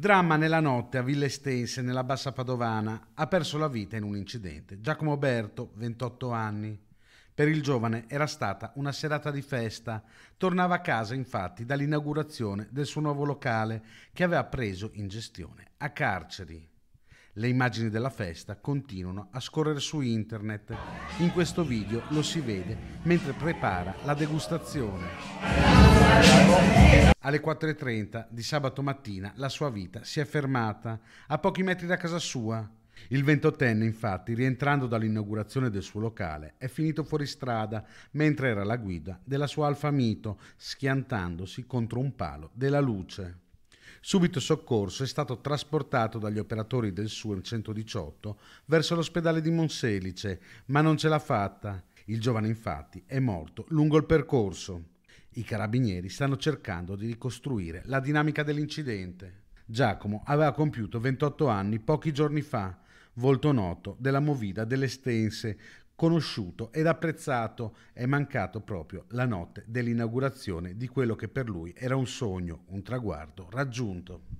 Dramma nella notte a Villa Estense, nella Bassa Padovana, ha perso la vita in un incidente. Giacomo Berto, 28 anni. Per il giovane era stata una serata di festa. Tornava a casa, infatti, dall'inaugurazione del suo nuovo locale che aveva preso in gestione a Carceri. Le immagini della festa continuano a scorrere su internet. In questo video lo si vede mentre prepara la degustazione. Alle 4.30 di sabato mattina la sua vita si è fermata a pochi metri da casa sua. Il ventottenne, infatti, rientrando dall'inaugurazione del suo locale, è finito fuori strada mentre era alla guida della sua Alfa Mito, schiantandosi contro un palo della luce. Subito soccorso è stato trasportato dagli operatori del SUEM 118 verso l'ospedale di Monselice, ma non ce l'ha fatta. Il giovane infatti è morto lungo il percorso. I carabinieri stanno cercando di ricostruire la dinamica dell'incidente. Giacomo aveva compiuto 28 anni pochi giorni fa, volto noto della movida delle Stense, conosciuto ed apprezzato, è mancato proprio la notte dell'inaugurazione di quello che per lui era un sogno, un traguardo raggiunto.